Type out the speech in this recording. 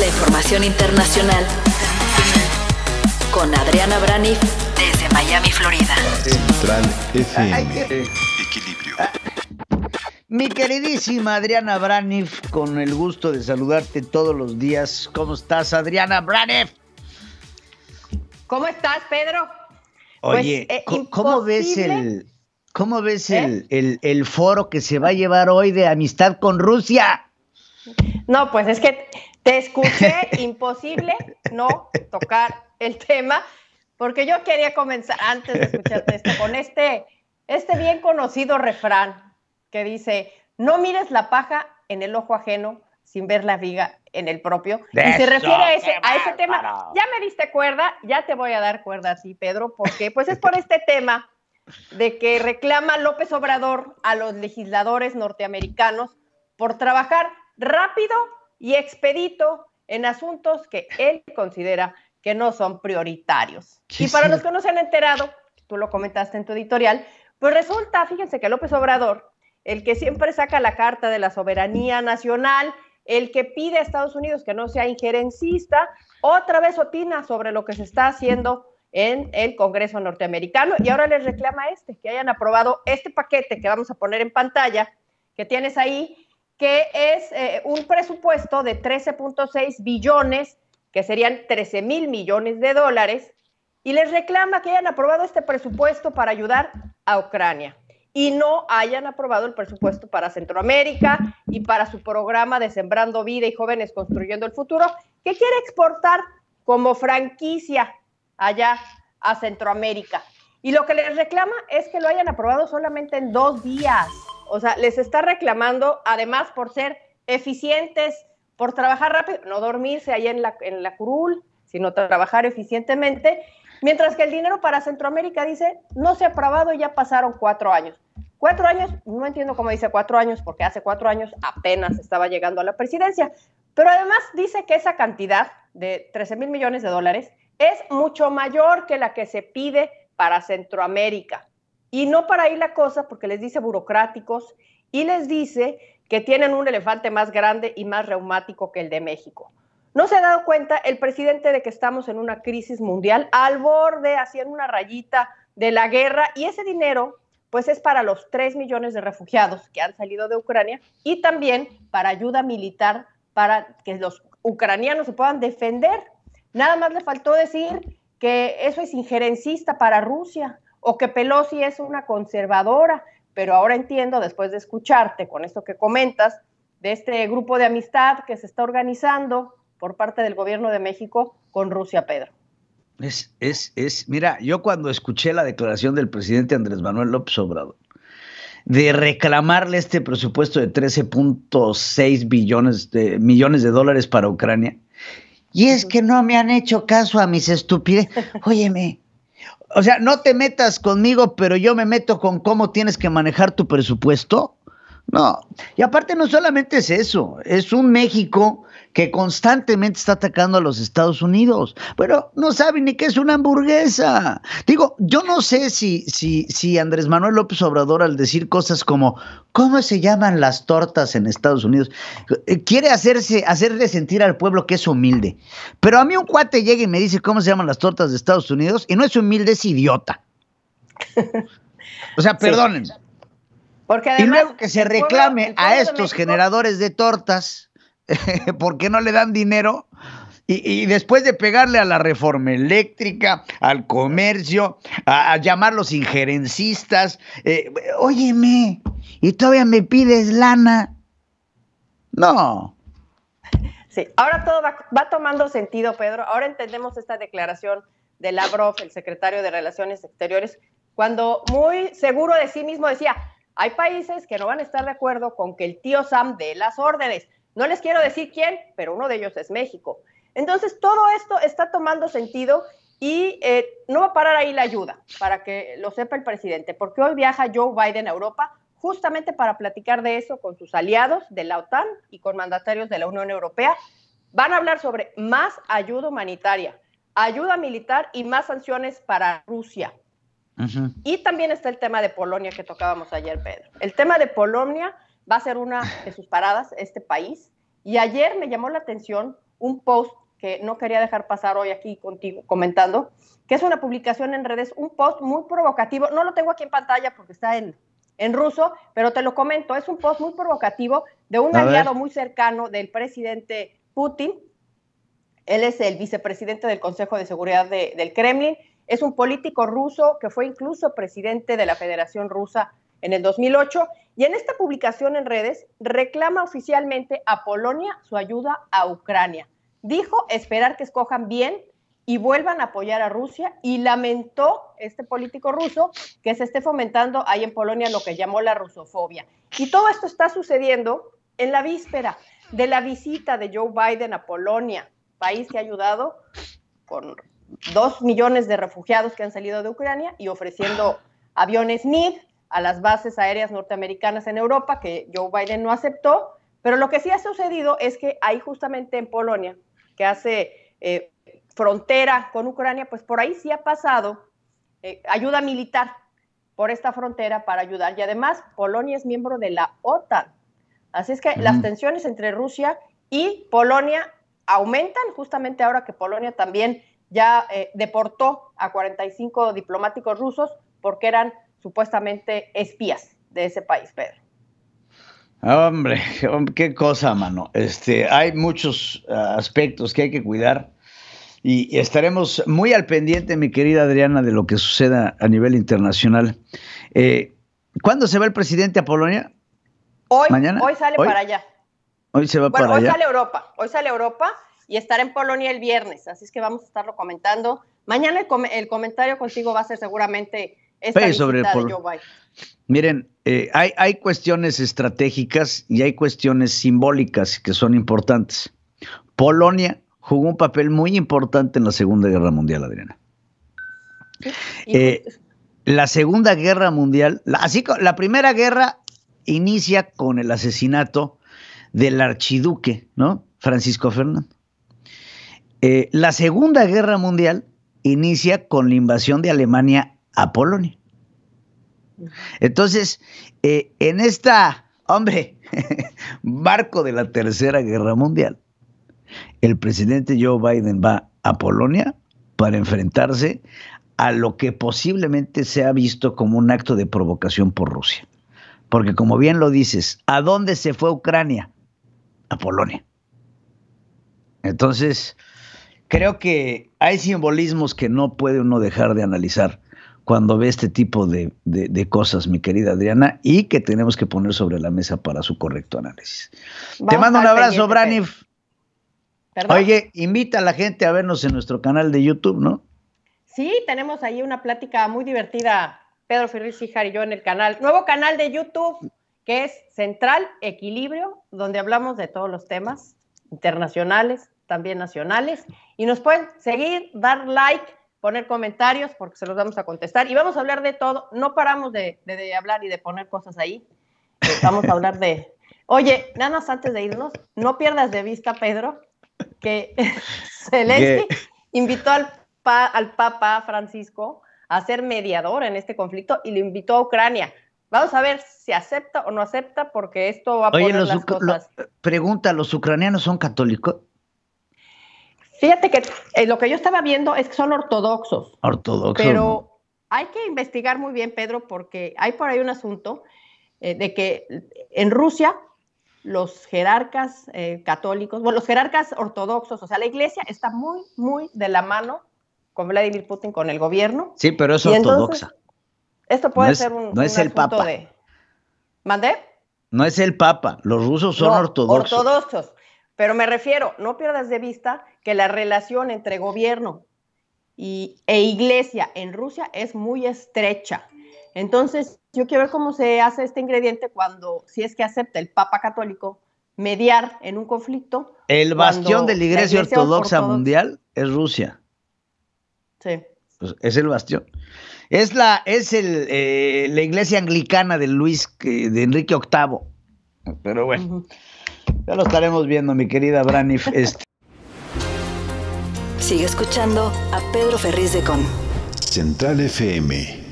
La información internacional con Adriana Braniff desde Miami, Florida. Central FM. Equilibrio. Mi queridísima Adriana Braniff, con el gusto de saludarte todos los días. ¿Cómo estás, Adriana Braniff? ¿Cómo estás, Pedro? Pues, Oye, eh, ¿cómo, ves el, cómo ves ¿Eh? el, el foro que se va a llevar hoy de amistad con Rusia? No, pues es que te escuché, imposible no tocar el tema, porque yo quería comenzar antes de escucharte esto con este, este bien conocido refrán que dice, no mires la paja en el ojo ajeno sin ver la viga en el propio. y se refiere a ese, a ese tema. Ya me diste cuerda, ya te voy a dar cuerda a Pedro, porque pues es por este tema de que reclama López Obrador a los legisladores norteamericanos por trabajar rápido y expedito en asuntos que él considera que no son prioritarios. Y para los que no se han enterado, tú lo comentaste en tu editorial, pues resulta, fíjense que López Obrador, el que siempre saca la carta de la soberanía nacional, el que pide a Estados Unidos que no sea injerencista, otra vez opina sobre lo que se está haciendo en el Congreso norteamericano y ahora les reclama este, que hayan aprobado este paquete que vamos a poner en pantalla, que tienes ahí, que es eh, un presupuesto de 13.6 billones, que serían 13 mil millones de dólares, y les reclama que hayan aprobado este presupuesto para ayudar a Ucrania y no hayan aprobado el presupuesto para Centroamérica y para su programa de Sembrando Vida y Jóvenes Construyendo el Futuro, que quiere exportar como franquicia allá a Centroamérica. Y lo que les reclama es que lo hayan aprobado solamente en dos días. O sea, les está reclamando, además por ser eficientes, por trabajar rápido, no dormirse ahí en la, en la curul, sino trabajar eficientemente, mientras que el dinero para Centroamérica dice, no se ha aprobado, ya pasaron cuatro años. Cuatro años, no entiendo cómo dice cuatro años, porque hace cuatro años apenas estaba llegando a la presidencia, pero además dice que esa cantidad de 13 mil millones de dólares es mucho mayor que la que se pide para Centroamérica. Y no para ahí la cosa, porque les dice burocráticos y les dice que tienen un elefante más grande y más reumático que el de México. No se ha dado cuenta el presidente de que estamos en una crisis mundial al borde, haciendo una rayita de la guerra y ese dinero pues es para los 3 millones de refugiados que han salido de Ucrania y también para ayuda militar para que los ucranianos se puedan defender. Nada más le faltó decir que eso es injerencista para Rusia, o que Pelosi es una conservadora, pero ahora entiendo, después de escucharte con esto que comentas, de este grupo de amistad que se está organizando por parte del gobierno de México con Rusia, Pedro. Es, es, es, mira, yo cuando escuché la declaración del presidente Andrés Manuel López Obrador de reclamarle este presupuesto de 13.6 billones de millones de dólares para Ucrania, y es que no me han hecho caso a mis estupideces. Óyeme, o sea, no te metas conmigo, pero yo me meto con cómo tienes que manejar tu presupuesto. No, y aparte no solamente es eso, es un México que constantemente está atacando a los Estados Unidos. Pero no sabe ni qué es una hamburguesa. Digo, yo no sé si, si, si Andrés Manuel López Obrador al decir cosas como, ¿cómo se llaman las tortas en Estados Unidos? Eh, quiere hacerse, hacerle sentir al pueblo que es humilde. Pero a mí un cuate llega y me dice cómo se llaman las tortas de Estados Unidos y no es humilde, es idiota. O sea, perdónenme. y luego que se reclame a estos generadores de tortas ¿por qué no le dan dinero? Y, después de pegarle a la reforma eléctrica, al comercio, a, llamarlos injerencistas, eh, óyeme, y todavía me pides lana. No. Sí, ahora todo va, va tomando sentido, Pedro. Ahora entendemos esta declaración de Lavrov, el secretario de Relaciones Exteriores, cuando muy seguro de sí mismo decía, hay países que no van a estar de acuerdo con que el tío Sam dé las órdenes, no les quiero decir quién, pero uno de ellos es México. Entonces, todo esto está tomando sentido y eh, no va a parar ahí la ayuda, para que lo sepa el presidente, porque hoy viaja Joe Biden a Europa justamente para platicar de eso con sus aliados de la OTAN y con mandatarios de la Unión Europea. Van a hablar sobre más ayuda humanitaria, ayuda militar y más sanciones para Rusia. Y también está el tema de Polonia que tocábamos ayer, Pedro. El tema de Polonia va a ser una de sus paradas este país. Y ayer me llamó la atención un post que no quería dejar pasar hoy aquí contigo comentando, que es una publicación en redes, un post muy provocativo, no lo tengo aquí en pantalla porque está en, en ruso, pero te lo comento, es un post muy provocativo de un aliado muy cercano del presidente Putin, él es el vicepresidente del Consejo de Seguridad del Kremlin, es un político ruso que fue incluso presidente de la Federación Rusa en el 2008, y en esta publicación en redes reclama oficialmente a Polonia su ayuda a Ucrania. Dijo esperar que escojan bien y vuelvan a apoyar a Rusia y lamentó este político ruso que se esté fomentando ahí en Polonia lo que llamó la rusofobia. Y todo esto está sucediendo en la víspera de la visita de Joe Biden a Polonia, país que ha ayudado con dos millones de refugiados que han salido de Ucrania y ofreciendo aviones MIG a las bases aéreas norteamericanas en Europa, que Joe Biden no aceptó, pero lo que sí ha sucedido es que ahí justamente en Polonia, que hace eh, frontera con Ucrania, pues por ahí sí ha pasado eh, ayuda militar por esta frontera para ayudar. Y además, Polonia es miembro de la OTAN. Así es que mm. las tensiones entre Rusia y Polonia aumentan justamente ahora que Polonia también ya eh, deportó a 45 diplomáticos rusos porque eran supuestamente espías de ese país, Pedro. Hombre, qué cosa, mano. Este, hay muchos ah, aspectos que hay que cuidar y estaremos muy al pendiente, mi querida Adriana, de lo que suceda a nivel internacional. Eh, ¿Cuándo se va el presidente a Polonia? Hoy, ¿Mañana? hoy sale para allá. Hoy se va para hoy allá. Hoy sale Europa, hoy sale Europa y estará en Polonia el viernes, así es que vamos a estarlo comentando. Mañana el, el comentario contigo va a ser seguramente sobre el Miren, eh, hay, cuestiones estratégicas y hay cuestiones simbólicas que son importantes. Polonia jugó un papel muy importante en la Segunda Guerra Mundial, Adriana. Eh, la Segunda Guerra Mundial, así así la Primera Guerra inicia con el asesinato del archiduque, ¿no? Francisco Fernando. Eh, la Segunda Guerra Mundial inicia con la invasión de Alemania a Polonia. Entonces, eh, en esta, hombre, marco de la Tercera Guerra Mundial, el presidente Joe Biden va a Polonia para enfrentarse a lo que posiblemente se ha visto como un acto de provocación por Rusia. Porque como bien lo dices, ¿a dónde se fue Ucrania? A Polonia. Entonces, creo que hay simbolismos que no puede uno dejar de analizar cuando ve este tipo de, cosas, mi querida Adriana, y que tenemos que poner sobre la mesa para su correcto análisis. Te mando un abrazo, Branif. Oye, invita a la gente a vernos en nuestro canal de YouTube, ¿no? Sí, tenemos ahí una plática muy divertida, Pedro Ferriz y yo en el canal, nuevo canal de YouTube, que es Central Equilibrio, donde hablamos de todos los temas internacionales, también nacionales, y nos pueden seguir, dar like, poner comentarios porque se los vamos a contestar y vamos a hablar de todo. No paramos de, hablar y de poner cosas ahí. Eh, vamos a hablar de... Oye, nada más antes de irnos, no pierdas de vista, Pedro, que Zelensky invitó al, al Papa Francisco a ser mediador en este conflicto y lo invitó a Ucrania. Vamos a ver si acepta o no acepta, porque esto va a poner las cosas. pregunta, ¿los ucranianos son católicos? Fíjate que eh, lo que yo estaba viendo es que son ortodoxos. Ortodoxos. Pero hay que investigar muy bien, Pedro, porque hay por ahí un asunto eh, de que en Rusia los jerarcas eh, católicos, bueno, los jerarcas ortodoxos, o sea, la iglesia está muy, muy de la mano con Vladimir Putin, con el gobierno. Sí, pero es ortodoxa. esto puede ser un. no es el Papa. De... ¿Mandé? No es el Papa, los rusos son ortodoxos. Ortodoxos, pero me refiero, no pierdas de vista que la relación entre gobierno y, e iglesia en Rusia es muy estrecha. Entonces, yo quiero ver cómo se hace este ingrediente cuando, si es que acepta el Papa Católico, mediar en un conflicto. El bastión de la Iglesia, ortodoxa, Mundial es Rusia. Sí. Pues, es el bastión. Es la, es el, eh, la iglesia anglicana de Luis, de Enrique VIII. Pero bueno, ya lo estaremos viendo, mi querida Branif. Sigue escuchando a Pedro Ferriz de Con. Central FM